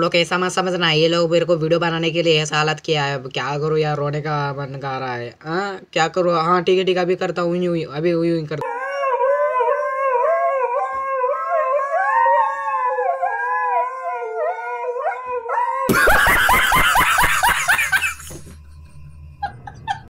लोग कैसा मत समझना ये लोग मेरे को वीडियो बनाने के लिए ऐसा हालत किया है क्या करो यार रोने का मन कर रहा है आ, हाँ, क्या करो हाँ ठीक है ठीक है अभी करता हूँ अभी हुई करता